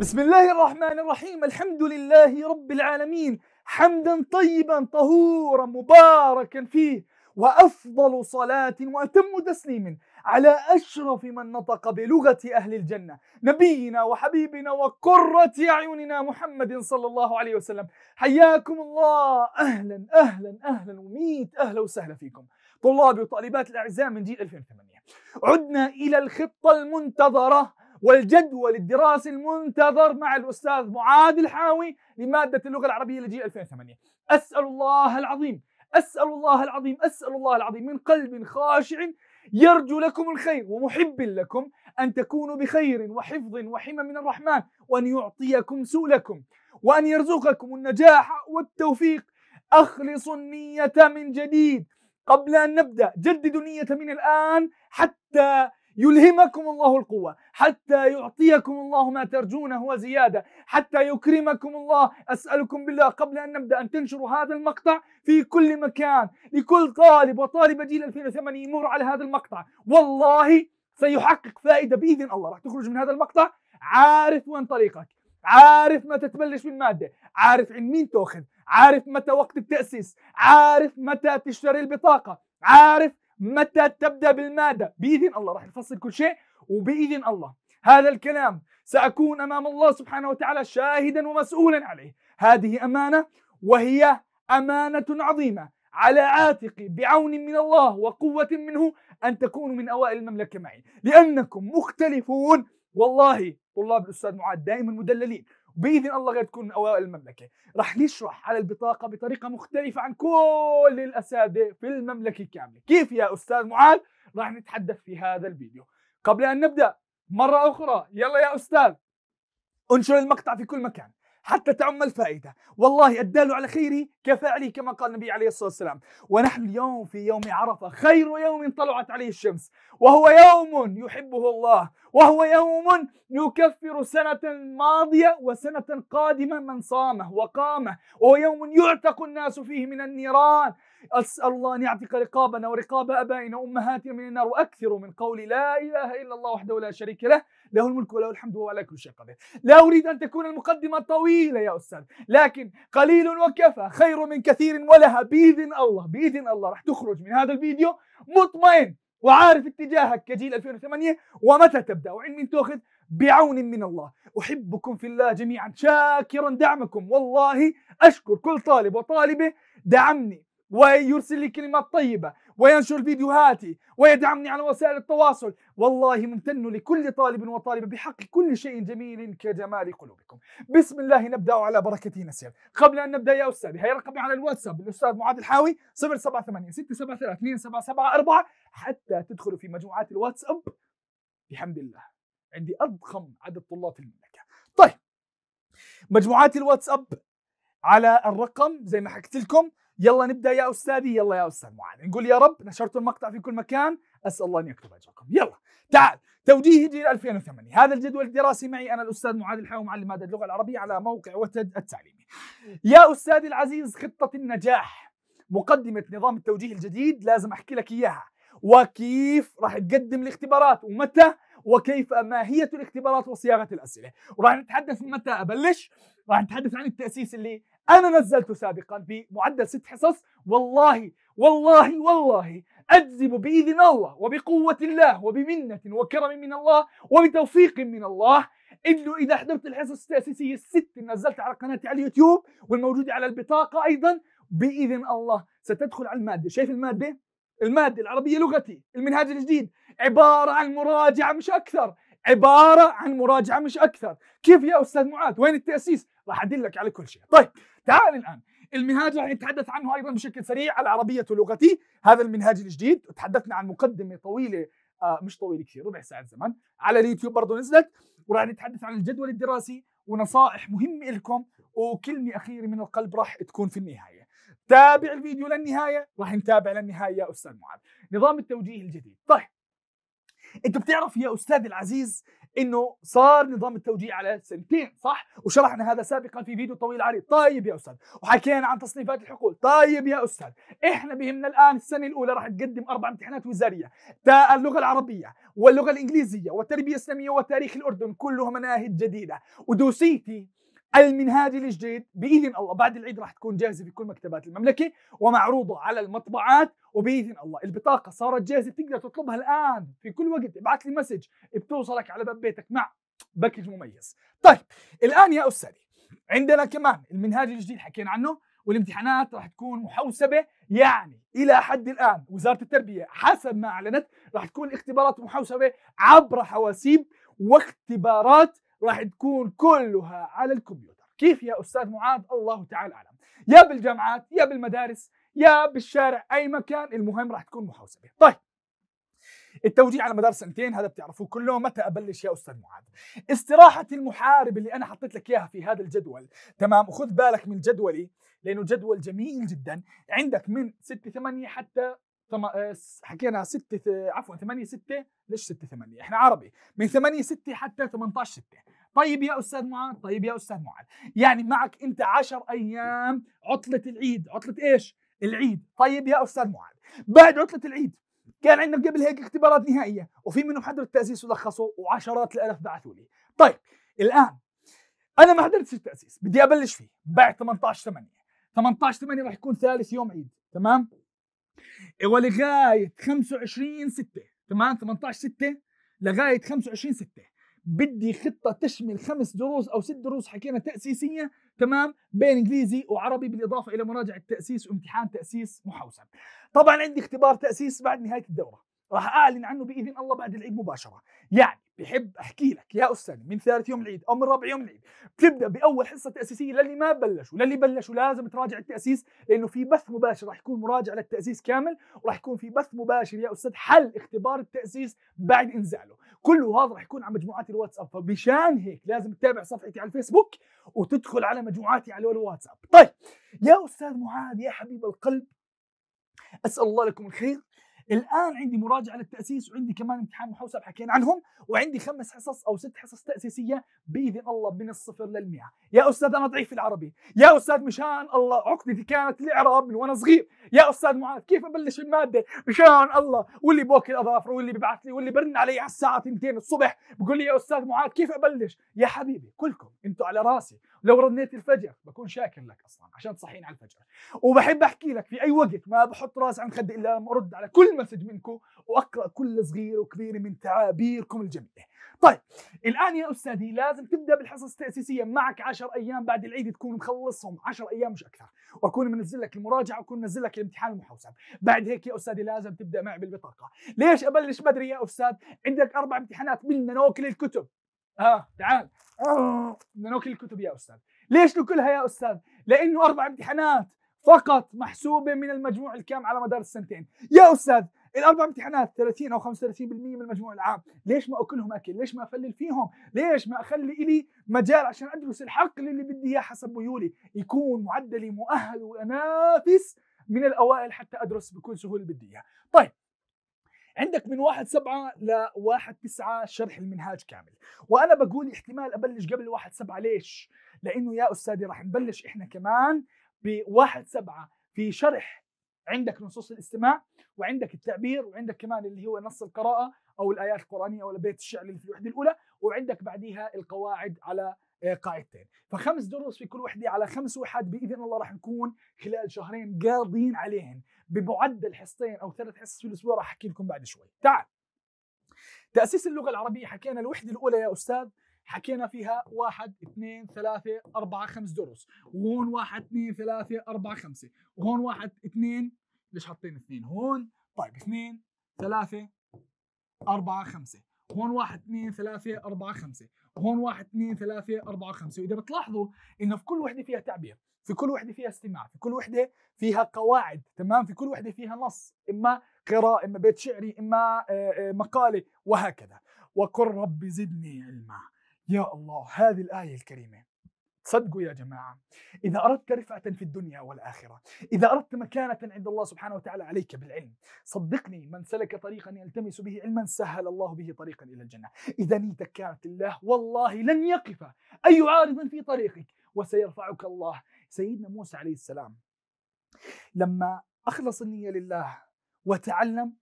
بسم الله الرحمن الرحيم الحمد لله رب العالمين حمدا طيبا طهورا مباركا فيه وافضل صلاه واتم تسليم على اشرف من نطق بلغه اهل الجنه نبينا وحبيبنا وقره اعيننا محمد صلى الله عليه وسلم حياكم الله اهلا اهلا اهلا وميت اهلا وسهلا فيكم طلابي وطالبات الاعزاء من جيل 2008 عدنا الى الخطه المنتظره والجدول الدراسي المنتظر مع الأستاذ معاذ الحاوي لمادة اللغة العربية لجيل 2008 أسأل الله العظيم أسأل الله العظيم أسأل الله العظيم من قلب خاشع يرجو لكم الخير ومحب لكم أن تكونوا بخير وحفظ وحمى من الرحمن وأن يعطيكم سؤلكم وأن يرزقكم النجاح والتوفيق أخلصوا النية من جديد قبل أن نبدأ جددوا النية من الآن حتى يلهمكم الله القوة حتى يعطيكم الله ما ترجونه وزيادة حتى يكرمكم الله أسألكم بالله قبل أن نبدأ أن تنشروا هذا المقطع في كل مكان لكل طالب وطالبة جيل 2008 يمر على هذا المقطع والله سيحقق فائدة بإذن الله راح تخرج من هذا المقطع عارف وين طريقك عارف متى تبلش بالمادة عارف عن مين تأخذ عارف متى وقت التأسيس عارف متى تشتري البطاقة عارف متى تبدأ بالمادة بإذن الله راح نفصل كل شيء وبإذن الله هذا الكلام سأكون أمام الله سبحانه وتعالى شاهدا ومسؤولا عليه هذه أمانة وهي أمانة عظيمة على عاتقي بعون من الله وقوة منه أن تكونوا من أوائل المملكة معي لأنكم مختلفون والله طلاب الأستاذ معاذ دائما مدللين باذن الله غير تكون من اوائل المملكه رح نشرح على البطاقه بطريقه مختلفه عن كل الاساتذه في المملكه كامله كيف يا استاذ معاذ رح نتحدث في هذا الفيديو قبل ان نبدا مره اخرى يلا يا استاذ انشر المقطع في كل مكان حتى تعم الفائدة والله الدال على خيره كفعله كما قال النبي عليه الصلاة والسلام ونحن اليوم في يوم عرفة خير يوم طلعت عليه الشمس وهو يوم يحبه الله وهو يوم يكفر سنة ماضية وسنة قادمة من صامه وقامه وهو يوم يعتق الناس فيه من النيران أسأل الله أن يعتق رقابنا ورقاب أبائنا وأمهاتنا من النار وأكثر من قول لا إله إلا الله وحده لا شريك له له الملك وله الحمد وهو على كل شيء قدير لا أريد أن تكون المقدمة طويلة يا أستاذ لكن قليل وكفى خير من كثير ولها بإذن الله بإذن الله راح تخرج من هذا الفيديو مطمئن وعارف اتجاهك كجيل 2008 ومتى تبدأ وعن من تأخذ بعون من الله أحبكم في الله جميعا شاكرا دعمكم والله أشكر كل طالب وطالبة دعمني ويرسل لي كلمات طيبة وينشر فيديوهاتي ويدعمني على وسائل التواصل والله ممتن لكل طالب وطالبة بحق كل شيء جميل كجمال قلوبكم بسم الله نبدأ على بركة نسير قبل أن نبدأ يا أستاذي هي رقمي على الواتساب الأستاذ معاذ الحاوي 078 673 حتى تدخلوا في مجموعات الواتساب بحمد الله عندي أضخم عدد طلاب في المملكة طيب مجموعات الواتساب على الرقم زي ما حكيت لكم يلا نبدا يا استاذي يلا يا استاذ معاذ نقول يا رب نشرت المقطع في كل مكان اسال الله ان يكتب اجركم يلا تعال توجيه جيل 2008 هذا الجدول الدراسي معي انا الاستاذ معاذ الحاوي معلم ماده اللغه العربيه على موقع وتد التعليمي يا استاذي العزيز خطه النجاح مقدمه نظام التوجيه الجديد لازم احكي لك اياها وكيف راح تقدم الاختبارات ومتى وكيف ماهيه الاختبارات وصياغه الاسئله وراح نتحدث متى ابلش راح نتحدث عن التاسيس اللي انا نزلته سابقا بمعدل ست حصص والله والله والله اجزم باذن الله وبقوه الله وبمنه وكرم من الله وبتوفيق من الله انه اذا حضرت الحصص التاسيسيه الست اللي نزلتها على قناتي على اليوتيوب والموجوده على البطاقه ايضا باذن الله ستدخل على الماده، شايف الماده؟ الماده العربيه لغتي، المنهاج الجديد عباره عن مراجعه مش اكثر، عباره عن مراجعه مش اكثر، كيف يا استاذ معاذ؟ وين التاسيس؟ راح ادلك على كل شيء، طيب تعال الآن المنهاج راح نتحدث عنه أيضا بشكل سريع العربية لغتي هذا المنهاج الجديد تحدثنا عن مقدمة طويلة آه مش طويلة كثير ربع ساعة زمن على اليوتيوب برضه نزلت وراح نتحدث عن الجدول الدراسي ونصائح مهمة لكم وكلمة أخيرة من القلب راح تكون في النهاية تابع الفيديو للنهاية راح نتابع للنهاية يا أستاذ معاذ نظام التوجيه الجديد طيب انت بتعرف يا استاذ العزيز انه صار نظام التوجيه على سنتين صح وشرحنا هذا سابقا في فيديو طويل عريض طيب يا استاذ وحكينا عن تصنيفات الحقول طيب يا استاذ احنا بهمنا الان السنه الاولى راح تقدم اربع امتحانات وزاريه تاء اللغه العربيه واللغه الانجليزيه والتربيه الاسلاميه وتاريخ الاردن كلها مناهج جديده ودوسيتي المنهاج الجديد باذن الله بعد العيد راح تكون جاهزه في كل مكتبات المملكه ومعروضه على المطبعات وباذن الله البطاقه صارت جاهزه بتقدر تطلبها الان في كل وقت ابعث لي مسج بتوصلك على باب بيتك مع باكج مميز طيب الان يا استاذي عندنا كمان المنهاج الجديد حكينا عنه والامتحانات راح تكون محوسبه يعني الى حد الان وزاره التربيه حسب ما اعلنت راح تكون الاختبارات محوسبه عبر حواسيب واختبارات راح تكون كلها على الكمبيوتر كيف يا أستاذ معاذ الله تعالى أعلم يا بالجامعات يا بالمدارس يا بالشارع أي مكان المهم راح تكون محوسبة طيب التوجيه على مدار سنتين هذا بتعرفوه كله متى ابلش يا استاذ معاذ استراحه المحارب اللي انا حطيت لك اياها في هذا الجدول تمام وخذ بالك من جدولي لانه جدول جميل جدا عندك من 6 8 حتى طم... آه، حكينا 6 آه، عفوا 8 6 ليش 6 8 احنا عربي من 8 6 حتى 18 6 طيب يا استاذ معاذ طيب يا استاذ معاذ يعني معك انت 10 ايام عطله العيد عطله ايش العيد طيب يا استاذ معاذ بعد عطله العيد كان عندنا قبل هيك اختبارات نهائيه وفي منهم حضر التاسيس ولخصوا وعشرات الالاف بعثوا لي طيب الان انا ما حضرتش التاسيس بدي ابلش فيه بعد 18 8 18 8 راح يكون ثالث يوم عيد تمام ولغايه 25 6 تمام 18 6 لغايه 25 6 بدي خطه تشمل خمس دروس او ست دروس حكينا تاسيسيه تمام بين انجليزي وعربي بالاضافه الى مراجعه تاسيس وامتحان تاسيس محوسب طبعا عندي اختبار تاسيس بعد نهايه الدوره راح اعلن عنه باذن الله بعد العيد مباشره يعني بحب احكي لك يا استاذ من ثالث يوم العيد او من رابع يوم العيد بتبدا باول حصه تاسيسيه للي ما بلشوا للي بلشوا لازم تراجع التاسيس لانه في بث مباشر راح يكون مراجعه للتاسيس كامل وراح يكون في بث مباشر يا استاذ حل اختبار التاسيس بعد انزاله كله هذا راح يكون على مجموعات الواتساب فمشان هيك لازم تتابع صفحتي على الفيسبوك وتدخل على مجموعاتي على الواتساب طيب يا استاذ معاذ يا حبيب القلب اسال الله لكم الخير الان عندي مراجعه للتاسيس وعندي كمان امتحان محوسب حكينا عنهم وعندي خمس حصص او ست حصص تاسيسيه باذن الله من الصفر للمئه يا استاذ انا ضعيف في العربي يا استاذ مشان الله عقدتي كانت الاعراب من وانا صغير يا استاذ معاذ كيف ابلش الماده مشان الله واللي بوكل اظافره واللي ببعث لي واللي برن علي على الساعه 2 الصبح بقول لي يا استاذ معاذ كيف ابلش يا حبيبي كلكم انتم على راسي لو رنيت الفجر بكون شاكر لك اصلا عشان تصحين على الفجر وبحب احكي لك في اي وقت ما بحط راسي عن خدي الا لما ارد على كل مسج منكم واقرا كل صغير وكبير من تعابيركم الجميله طيب الان يا استاذي لازم تبدا بالحصص التاسيسيه معك 10 ايام بعد العيد تكون مخلصهم 10 ايام مش اكثر واكون منزل لك المراجعه واكون منزل لك الامتحان المحوسب بعد هيك يا استاذي لازم تبدا معي بالبطاقه ليش ابلش بدري يا استاذ عندك اربع امتحانات بدنا ناكل الكتب اه تعال بدنا ناكل الكتب يا استاذ ليش لكلها يا استاذ لانه اربع امتحانات فقط محسوبه من المجموع الكام على مدار السنتين يا استاذ الاربع امتحانات 30 او 35% من المجموع العام ليش ما اكلهم اكل ليش ما افلل فيهم ليش ما اخلي الي مجال عشان ادرس الحق اللي بدي اياه حسب ميولي يكون معدلي مؤهل وانافس من الاوائل حتى ادرس بكل سهوله اللي بدي اياها طيب عندك من واحد سبعة لواحد تسعة شرح المنهاج كامل وأنا بقول احتمال أبلش قبل واحد سبعة ليش؟ لأنه يا أستاذي راح نبلش إحنا كمان بواحد سبعة في شرح عندك نصوص الاستماع وعندك التعبير وعندك كمان اللي هو نص القراءه او الايات القرانيه او بيت الشعر اللي في الوحده الاولى وعندك بعديها القواعد على آه، قاعدتين فخمس دروس في كل وحده على خمس وحد باذن الله راح نكون خلال شهرين قاضيين عليهن بمعدل حصتين او ثلاث حصص في الاسبوع راح احكي لكم بعد شوي تعال تاسيس اللغه العربيه حكينا الوحده الاولى يا استاذ حكينا فيها واحد اثنين ثلاثة أربعة خمس دروس وهون واحد اثنين ثلاثة أربعة خمسة وهون واحد اثنين ليش حاطين اثنين هون طيب اثنين ثلاثة أربعة خمسة هون واحد اثنين ثلاثة أربعة خمسة هون واحد اثنين ثلاثة أربعة خمسة وإذا بتلاحظوا إنه في كل وحدة فيها تعبير في كل وحدة فيها استماع في كل وحدة فيها قواعد تمام في كل وحدة فيها نص إما قراءة إما بيت شعري إما آه، آه، مقالة وهكذا وقل رب زدني علما يا الله هذه الآية الكريمة صدقوا يا جماعة إذا أردت رفعة في الدنيا والآخرة إذا أردت مكانة عند الله سبحانه وتعالى عليك بالعلم صدقني من سلك طريقا يلتمس به علما سهل الله به طريقا إلى الجنة إذا نيتك كانت الله والله لن يقف أي عارض في طريقك وسيرفعك الله سيدنا موسى عليه السلام لما أخلص النية لله وتعلم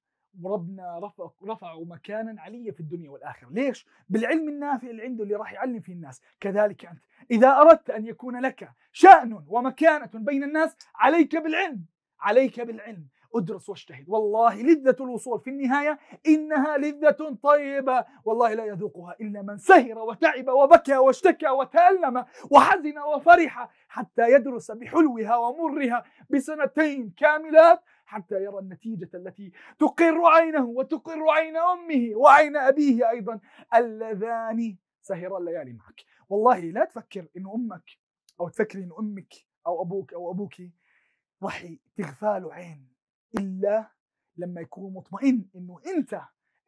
وربنا رفع رفعه مكانا عليا في الدنيا والاخره، ليش؟ بالعلم النافع اللي عنده اللي راح يعلم فيه الناس، كذلك انت، اذا اردت ان يكون لك شان ومكانه بين الناس عليك بالعلم، عليك بالعلم، ادرس واجتهد، والله لذه الوصول في النهايه انها لذه طيبه، والله لا يذوقها الا من سهر وتعب وبكى واشتكى وتالم وحزن وفرح حتى يدرس بحلوها ومرها بسنتين كاملات حتى يرى النتيجة التي تقر عينه وتقر عين أمه وعين أبيه أيضا اللذان سهرا الليالي معك والله لا تفكر إن أمك أو تفكري إن أمك أو أبوك أو أبوك رح تغفال عين إلا لما يكون مطمئن إنه أنت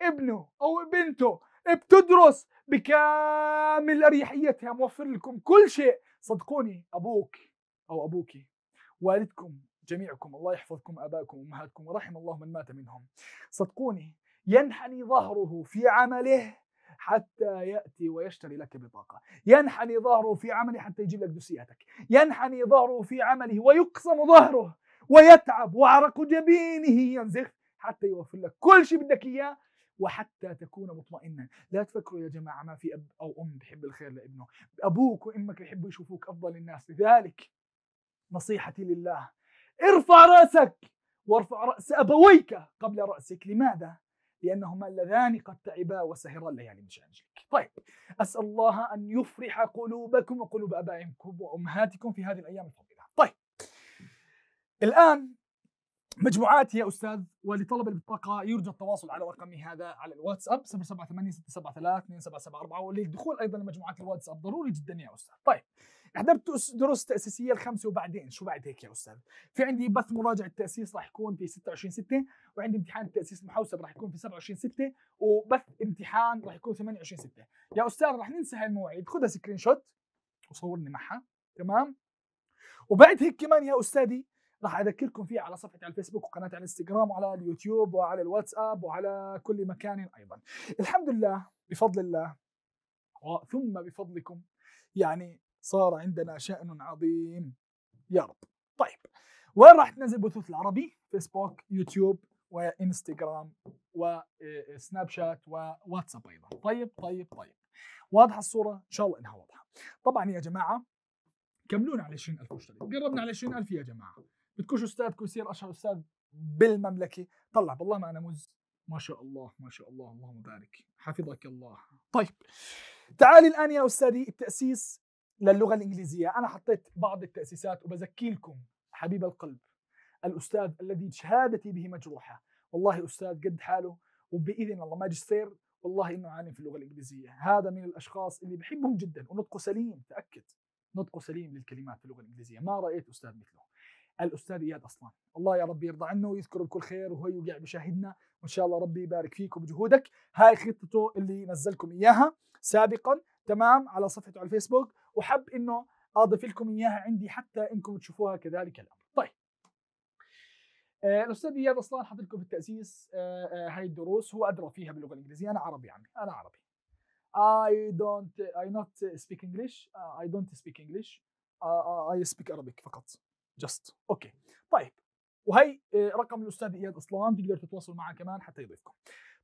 ابنه أو بنته بتدرس بكامل أريحيتها موفر لكم كل شيء صدقوني أبوك أو أبوك والدكم جميعكم الله يحفظكم أباكم وأمهاتكم ورحم الله من مات منهم صدقوني ينحني ظهره في عمله حتى ياتي ويشتري لك بطاقه، ينحني ظهره في عمله حتى يجيب لك دوسياتك، ينحني ظهره في عمله ويقسم ظهره ويتعب وعرق جبينه ينزف حتى يوفر لك كل شيء بدك اياه وحتى تكون مطمئنا، لا تفكروا يا جماعه ما في اب او ام بحب الخير لابنه، ابوك وامك يحبوا يشوفوك افضل الناس، لذلك نصيحتي لله ارفع رأسك وارفع رأس أبويك قبل رأسك لماذا؟ لأنهما اللذان قد تعبا وسهرا الليالي من شانك طيب أسأل الله أن يفرح قلوبكم وقلوب أبائكم وأمهاتكم في هذه الأيام الفضيلة طيب الآن مجموعات يا استاذ ولطلب البطاقه يرجى التواصل على رقمي هذا على الواتساب 078 673 2774 وللدخول ايضا لمجموعات الواتساب ضروري جدا يا استاذ. طيب حضرت دروس تاسيسيه الخمسه وبعدين شو بعد هيك يا استاذ؟ في عندي بث مراجعه تاسيس راح يكون في 26 6 وعندي امتحان تاسيس المحوسب راح يكون في 27 6 وبث امتحان راح يكون 28 6 يا استاذ راح ننسى هالمواعيد خذها سكرين شوت وصورني معها تمام؟ وبعد هيك كمان يا استاذي راح اذكركم فيها على صفحتي على الفيسبوك وقناتي على الانستغرام وعلى اليوتيوب وعلى الواتساب وعلى كل مكان ايضا. الحمد لله بفضل الله ثم بفضلكم يعني صار عندنا شأن عظيم يا رب طيب وين راح تنزل بثوث العربي فيسبوك يوتيوب وانستغرام وسناب شات وواتساب ايضا طيب طيب طيب واضحه الصوره ان شاء الله انها واضحه طبعا يا جماعه كملونا على 20000 مشترك قربنا على 20000 يا جماعه بتكوش استاذ يصير اشهر استاذ بالمملكه طلع بالله ما انا مز ما شاء الله ما شاء الله اللهم بارك حفظك الله طيب تعالي الان يا استاذي التاسيس للغه الانجليزيه انا حطيت بعض التاسيسات وبزكي لكم حبيب القلب الاستاذ الذي شهادتي به مجروحه والله استاذ قد حاله وباذن الله ماجستير والله انه عالم في اللغه الانجليزيه هذا من الاشخاص اللي بحبهم جدا ونطقه سليم تاكد نطقه سليم للكلمات في اللغه الانجليزيه ما رايت استاذ مثله الاستاذ اياد اصلا الله يا رب يرضى عنه ويذكره بكل خير وهو يوقع بشاهدنا وان شاء الله ربي يبارك فيك وبجهودك هاي خطته اللي نزلكم اياها سابقا تمام على صفحته على الفيسبوك وحب انه اضيف لكم اياها عندي حتى انكم تشوفوها كذلك الامر طيب آه، الاستاذ اياد اصلا حاط لكم في التاسيس آه، آه، هاي الدروس هو ادرى فيها باللغه الانجليزيه انا عربي عمي انا عربي I don't I not speak English اي I don't speak English سبيك I speak Arabic فقط just اوكي okay. طيب وهي رقم الاستاذ اياد اصلا بيقدر تتواصل معه كمان حتى يضيفكم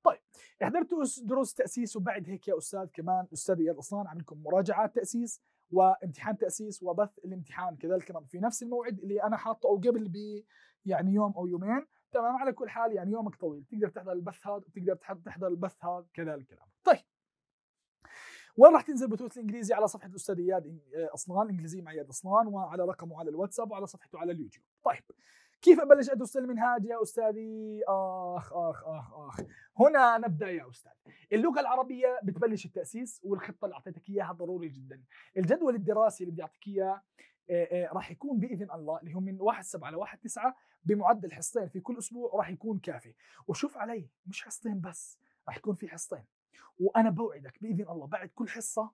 طيب احضرت دروس تاسيس وبعد هيك يا استاذ كمان استاذ اياد اصلان لكم مراجعات تاسيس وامتحان تاسيس وبث الامتحان كذلك في نفس الموعد اللي انا حاطه او قبل ب يعني يوم او يومين تمام على كل حال يعني يومك طويل تقدر تحضر البث هذا وتقدر تحضر البث هذا كذلك الكلام طيب وين راح تنزل بثوث الانجليزي على صفحه الاستاذ اياد آه، اصلان انجليزي مع اياد اصلان وعلى رقمه على الواتساب وعلى صفحته على اليوتيوب طيب كيف ابلش ادرس المنهاج يا استاذي اخ اخ اخ اخ هنا نبدا يا استاذ اللغه العربيه بتبلش التاسيس والخطه اللي اعطيتك اياها ضروري جدا الجدول الدراسي اللي بدي اعطيك اياه آه، آه، راح يكون باذن الله اللي هو من 1 7 ل 1 9 بمعدل حصتين في كل اسبوع راح يكون كافي وشوف علي مش حصتين بس راح يكون في حصتين وانا بوعدك باذن الله بعد كل حصه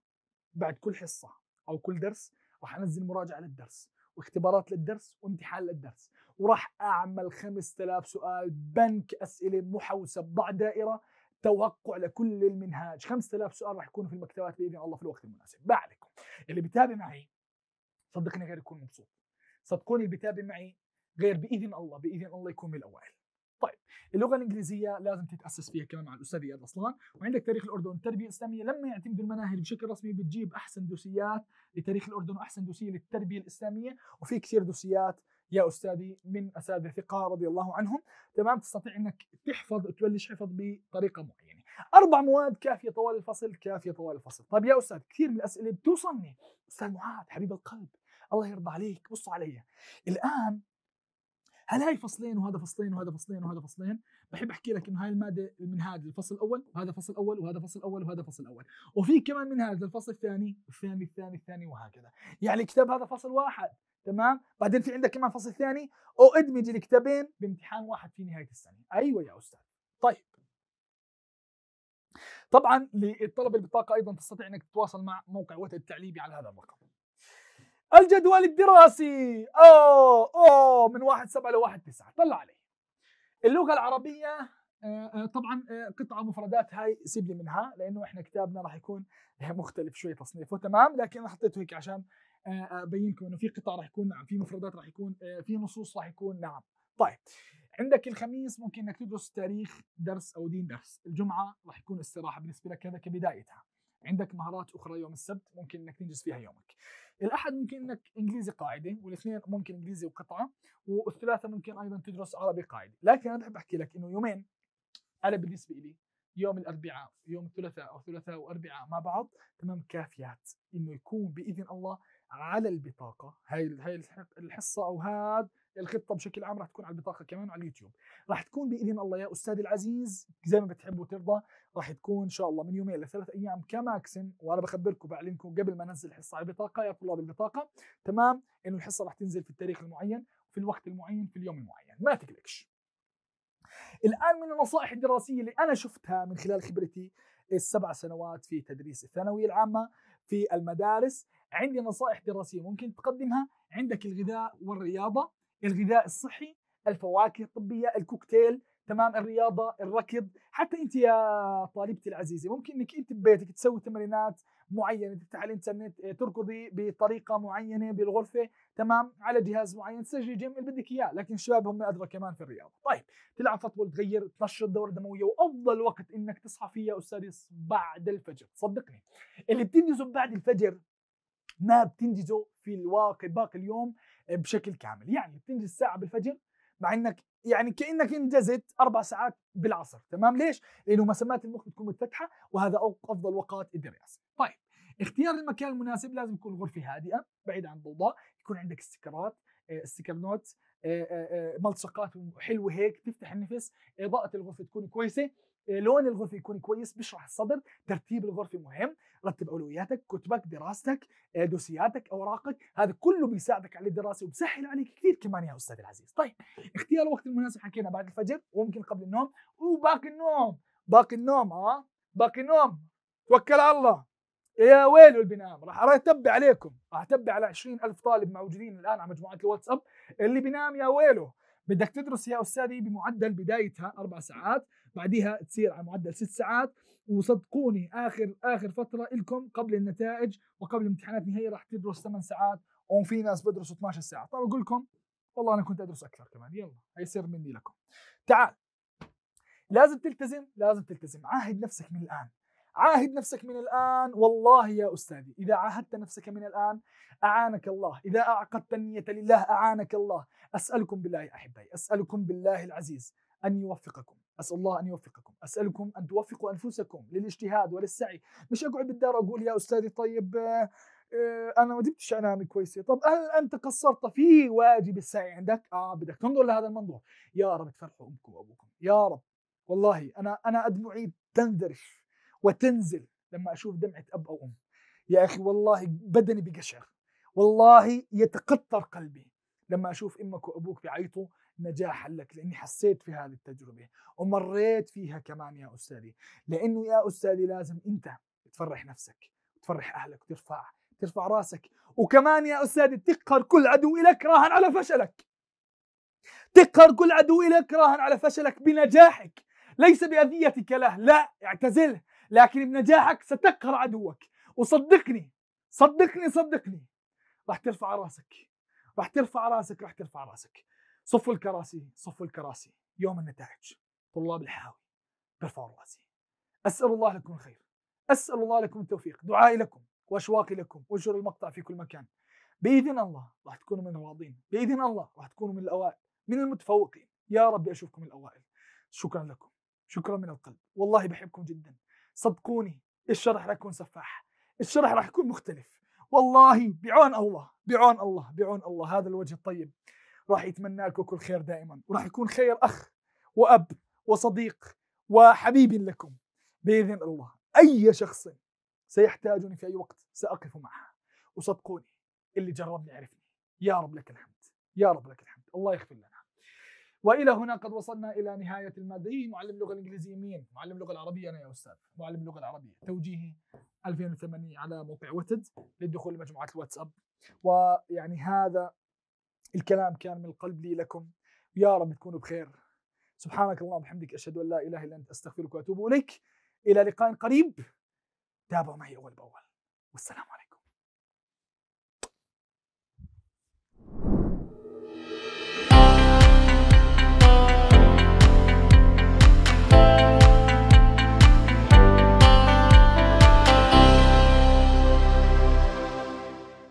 بعد كل حصه او كل درس راح انزل مراجعه للدرس واختبارات للدرس وامتحان للدرس وراح اعمل 5000 سؤال بنك اسئله محوسب ضع دائره توقع لكل المنهاج 5000 سؤال راح يكونوا في المكتبات باذن الله في الوقت المناسب ما عليكم اللي بيتابع معي صدقني غير يكون مبسوط صدقوني اللي بيتابع معي غير باذن الله باذن الله يكون من الاوائل طيب اللغه الانجليزيه لازم تتاسس فيها كمان مع الاستاذ اياد اصلان وعندك تاريخ الاردن التربيه الاسلاميه لما يعتمدوا المناهج بشكل رسمي بتجيب احسن دوسيات لتاريخ الاردن واحسن دوسيه للتربيه الاسلاميه وفي كثير دوسيات يا استاذي من اساتذه ثقه رضي الله عنهم تمام تستطيع انك تحفظ تبلش حفظ بطريقه معينه اربع مواد كافيه طوال الفصل كافيه طوال الفصل طيب يا استاذ كثير من الاسئله بتوصلني استاذ معاذ حبيب القلب الله يرضى عليك بصوا علي الان هل هاي فصلين وهذا فصلين وهذا فصلين وهذا فصلين بحب احكي لك انه هاي الماده المنهاج الفصل الاول وهذا فصل اول وهذا فصل اول وهذا فصل اول وفي كمان منهاج للفصل الثاني والثاني الثاني الثاني وهكذا يعني الكتاب هذا فصل واحد تمام بعدين في عندك كمان فصل ثاني وادمج الكتابين بامتحان واحد في نهايه السنه ايوه يا استاذ طيب طبعا للطلبه البطاقه ايضا تستطيع انك تتواصل مع موقع وتد التعليمي على هذا الرقم الجدول الدراسي أوه أوه من 1 7 ل 1 9 طلع عليه اللغة العربية آه، آه، طبعا آه، قطعة مفردات هاي سيب لي منها لأنه إحنا كتابنا راح يكون مختلف شوي تصنيفه تمام لكن أنا حطيته هيك عشان أبينكم إنه في قطع راح يكون نعم في مفردات راح يكون في نصوص راح يكون نعم طيب عندك الخميس ممكن انك تدرس تاريخ درس او دين درس الجمعه راح يكون استراحه بالنسبه لك هذا كبدايتها عندك مهارات اخرى يوم السبت ممكن انك تنجز فيها يومك الاحد ممكن انك انجليزي قاعده والاثنين ممكن انجليزي وقطعه والثلاثه ممكن ايضا تدرس عربي قاعده لكن انا بحب احكي لك انه يومين انا بالنسبه لي يوم الاربعاء يوم الثلاثاء او ثلاثاء واربعاء مع بعض تمام كافيات انه يكون باذن الله على البطاقه هاي هاي الحصه او هذا الخطه بشكل عام رح تكون على البطاقه كمان على اليوتيوب رح تكون باذن الله يا استاذي العزيز زي ما بتحب وترضى رح تكون ان شاء الله من يومين لثلاث ايام كماكسن وانا بخبركم بعلمكم قبل ما انزل الحصه على البطاقه يا طلاب البطاقه تمام انه الحصه رح تنزل في التاريخ المعين في الوقت المعين في اليوم المعين ما تقلقش الان من النصائح الدراسيه اللي انا شفتها من خلال خبرتي السبع سنوات في تدريس الثانويه العامه في المدارس عندي نصائح دراسيه ممكن تقدمها عندك الغذاء والرياضه الغذاء الصحي الفواكه الطبيه الكوكتيل تمام الرياضه الركض حتى انت يا طالبتي العزيزه ممكن انك انت ببيتك تسوي تمرينات معينه تفتح الانترنت آه، تركضي بطريقه معينه بالغرفه تمام على جهاز معين تسجلي جيم اللي بدك اياه لكن الشباب هم ادرى كمان في الرياضه طيب تلعب فوتبول تغير تنشط الدوره الدمويه وافضل وقت انك تصحى فيه يا استاذي بعد الفجر صدقني اللي بتنجزه بعد الفجر ما بتنجزه في الواقع باقي اليوم بشكل كامل يعني بتنجز ساعه بالفجر مع انك يعني كانك انجزت اربع ساعات بالعصر تمام ليش لانه مسامات المخ بتكون متفتحه وهذا افضل وقت الدراسه طيب اختيار المكان المناسب لازم يكون غرفه هادئه بعيده عن الضوضاء يكون عندك استكرات آه، ستيكر نوت آه، آه، ملصقات حلوه هيك تفتح النفس اضاءه الغرفه تكون كويسه لون الغرفه يكون كويس بيشرح الصدر ترتيب الغرفه مهم رتب اولوياتك كتبك دراستك آه، دوسياتك اوراقك هذا كله بيساعدك على الدراسه وبسهل عليك كثير كمان يا استاذ العزيز طيب اختيار الوقت المناسب حكينا بعد الفجر وممكن قبل النوم وباقي النوم باقي النوم اه باقي النوم توكل على الله يا ويله اللي بينام راح اتبع عليكم راح اتبع على 20000 طالب موجودين الان على مجموعات الواتساب اللي بينام يا ويله بدك تدرس يا استاذي بمعدل بدايتها اربع ساعات بعديها تصير على معدل ست ساعات وصدقوني اخر اخر فتره لكم قبل النتائج وقبل الامتحانات النهائيه راح تدرس ثمان ساعات وفي ناس بدرسوا 12 ساعه طب اقول لكم والله انا كنت ادرس اكثر كمان يلا هي سر مني لكم تعال لازم تلتزم لازم تلتزم عاهد نفسك من الان عاهد نفسك من الآن والله يا أستاذي إذا عاهدت نفسك من الآن أعانك الله إذا أعقدت النية لله أعانك الله أسألكم بالله يا أحبائي أسألكم بالله العزيز أن يوفقكم أسأل الله أن يوفقكم أسألكم أن توفقوا أنفسكم للاجتهاد وللسعي مش أقعد بالدار أقول يا أستاذي طيب آه، انا ما جبتش انامي كويسه طب هل انت قصرت في واجب السعي عندك اه بدك تنظر لهذا المنظور يا رب تفرحوا امكم وابوكم يا رب والله انا انا دموعي تندرش وتنزل لما اشوف دمعه اب او ام يا اخي والله بدني بقشعر والله يتقطر قلبي لما اشوف امك وابوك بيعيطوا نجاحا لك لاني حسيت في هذه التجربه ومريت فيها كمان يا استاذي لانه يا استاذي لازم انت تفرح نفسك وتفرح اهلك وترفع ترفع راسك وكمان يا استاذي تقهر كل عدو لك راهن على فشلك تقهر كل عدو لك راهن على فشلك بنجاحك ليس باذيتك له لا اعتزله لكن بنجاحك ستقهر عدوك وصدقني صدقني صدقني راح ترفع راسك راح ترفع راسك راح ترفع راسك صفوا الكراسي صفوا الكراسي يوم النتائج طلاب الحاوي برفعوا راسي اسال الله لكم الخير اسال الله لكم التوفيق دعائي لكم واشواقي لكم وانشر المقطع في كل مكان باذن الله راح تكونوا من الراضين باذن الله راح تكونوا من الاوائل من المتفوقين يا رب اشوفكم الاوائل شكرا لكم شكرا من القلب والله بحبكم جدا صدقوني الشرح راح يكون سفاح الشرح راح يكون مختلف والله بعون الله بعون الله بعون الله هذا الوجه الطيب راح يتمنى لكم كل خير دائما وراح يكون خير أخ وأب وصديق وحبيب لكم بإذن الله أي شخص سيحتاجني في أي وقت سأقف معه وصدقوني اللي جربني عرفني يا رب لك الحمد يا رب لك الحمد الله يغفر لنا والى هنا قد وصلنا الى نهايه الماده إيه، معلم اللغه الانجليزيه مين؟ معلم اللغه العربيه انا يا استاذ، معلم اللغه العربيه، توجيهي 2008 على موقع وتد للدخول لمجموعه الواتساب ويعني هذا الكلام كان من القلب لي لكم يا رب تكونوا بخير سبحانك اللهم وبحمدك اشهد ان لا اله الا انت استغفرك واتوب اليك الى لقاء قريب تابعوا معي اول باول والسلام عليكم